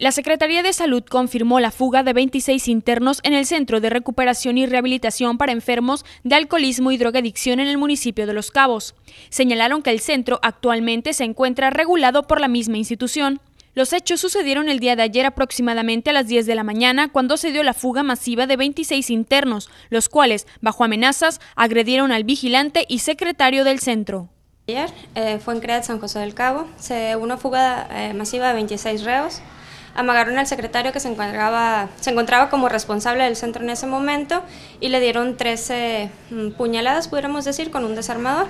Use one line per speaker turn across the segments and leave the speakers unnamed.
La Secretaría de Salud confirmó la fuga de 26 internos en el Centro de Recuperación y Rehabilitación para Enfermos de Alcoholismo y Drogadicción en el municipio de Los Cabos. Señalaron que el centro actualmente se encuentra regulado por la misma institución. Los hechos sucedieron el día de ayer aproximadamente a las 10 de la mañana cuando se dio la fuga masiva de 26 internos, los cuales, bajo amenazas, agredieron al vigilante y secretario del centro.
Ayer eh, fue en San José del Cabo, se una fuga eh, masiva de 26 reos amagaron al secretario que se encontraba, se encontraba como responsable del centro en ese momento y le dieron 13 mm, puñaladas, pudiéramos decir, con un desarmador.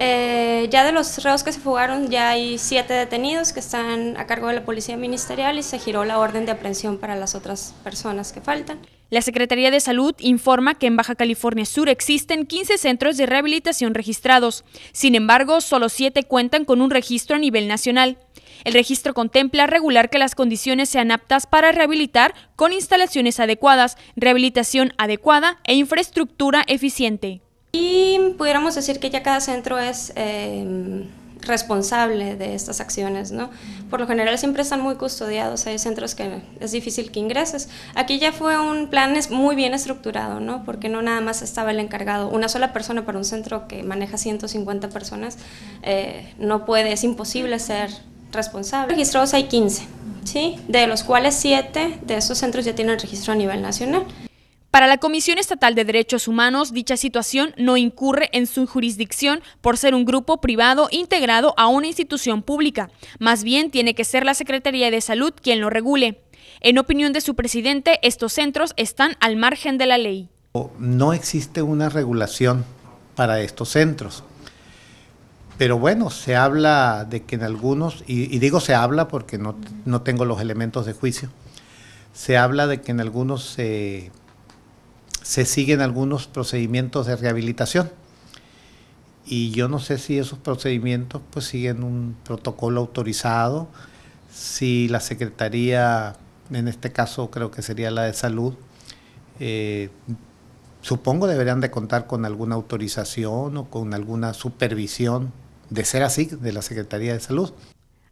Eh, ya de los reos que se fugaron, ya hay siete detenidos que están a cargo de la Policía Ministerial y se giró la orden de aprehensión para las otras personas que faltan. La Secretaría de
Salud informa que en Baja California Sur existen 15 centros de rehabilitación registrados. Sin embargo, solo siete cuentan con un registro a nivel nacional. El registro contempla regular que las condiciones sean aptas para rehabilitar con instalaciones adecuadas, rehabilitación
adecuada e infraestructura eficiente. Y pudiéramos decir que ya cada centro es... Em, responsable de estas acciones, ¿no? Por lo general siempre están muy custodiados, hay centros que es difícil que ingreses. Aquí ya fue un plan muy bien estructurado, ¿no? Porque no nada más estaba el encargado, una sola persona para un centro que maneja 150 personas, eh, no puede, es imposible ser responsables. Registrados hay 15, ¿sí? de los cuales 7 de esos centros ya tienen registro a nivel nacional. Para
la Comisión Estatal de Derechos Humanos, dicha situación no incurre en su jurisdicción por ser un grupo privado integrado a una institución pública. Más bien tiene que ser la Secretaría de Salud quien lo regule. En opinión de su presidente, estos centros están al margen de la ley.
No existe una regulación para estos centros. Pero bueno, se habla de que en algunos, y, digo se habla porque no, tengo los elementos de juicio, se habla de que en algunos se, siguen algunos procedimientos de rehabilitación. Y yo no sé si esos procedimientos pues siguen un protocolo autorizado, si la Secretaría, en este caso creo que sería la de salud, eh, supongo deberían de contar con alguna autorización o con alguna supervisión de ser así, de la Secretaría de Salud.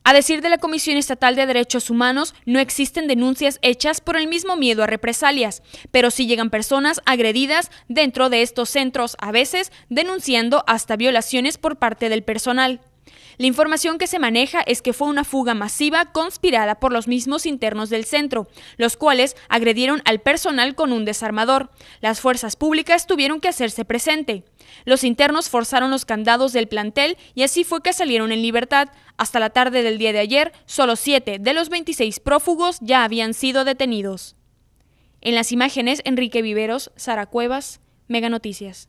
A decir de la Comisión Estatal de Derechos Humanos, no existen denuncias hechas por el mismo miedo a represalias, pero sí llegan personas agredidas dentro de estos centros, a veces denunciando hasta violaciones por parte del personal. La información que se maneja es que fue una fuga masiva conspirada por los mismos internos del centro, los cuales agredieron al personal con un desarmador. Las fuerzas públicas tuvieron que hacerse presente. Los internos forzaron los candados del plantel y así fue que salieron en libertad. Hasta la tarde del día de ayer, solo siete de los 26 prófugos ya habían sido detenidos. En las imágenes, Enrique Viveros, Sara Cuevas, Mega Noticias.